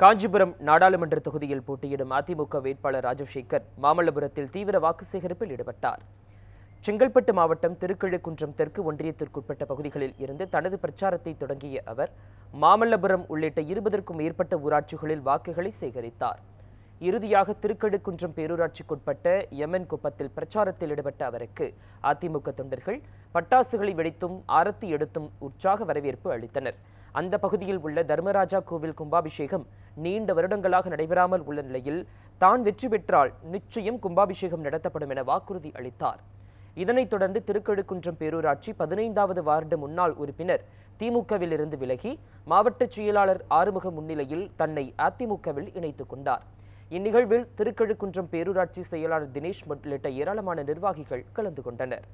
காஞ்சிபுரம் நாடாளுமன்ற தொகுதியில் போட்டியிடும் அதிமுக வேட்பாளர் ராஜசேகர் மாமல்லபுரத்தில் தீவிர வாக்கு சேகரிப்பில் ஈடுபட்டார் செங்கல்பட்டு மாவட்டம் திருக்கழுக்குன்றம் தெற்கு ஒன்றியத்திற்குட்பட்ட பகுதிகளில் இருந்து தனது பிரச்சாரத்தை தொடங்கிய அவர் மாமல்லபுரம் உள்ளிட்ட இருபதற்கும் மேற்பட்ட ஊராட்சிகளில் வாக்குகளை சேகரித்தார் இறுதியாக திருக்கழுக்குன்றம் பேரூராட்சிக்குட்பட்ட எம்என் குப்பத்தில் பிரச்சாரத்தில் ஈடுபட்ட அவருக்கு அதிமுக தொண்டர்கள் பட்டாசுகளை வெடித்தும் ஆரத்தி எடுத்தும் உற்சாக வரவேற்பு அளித்தனர் அந்த பகுதியில் உள்ள தர்மராஜா கோவில் கும்பாபிஷேகம் நீண்ட வருடங்களாக நடைபெறாமல் உள்ள நிலையில் தான் வெற்றி பெற்றால் நிச்சயம் கும்பாபிஷேகம் நடத்தப்படும் என வாக்குறுதி அளித்தார் இதனைத் தொடர்ந்து திருக்கழுக்குன்றம் பேரூராட்சி பதினைந்தாவது வார்டு முன்னாள் உறுப்பினர் திமுகவில் இருந்து விலகி மாவட்ட செயலாளர் ஆறுமுக முன்னிலையில் தன்னை அதிமுகவில் இணைத்துக் கொண்டார் இந்நிகழ்வில் திருக்கழுக்குன்றம் பேரூராட்சி செயலாளர் தினேஷ் உள்ளிட்ட ஏராளமான நிர்வாகிகள் கலந்து கொண்டனர்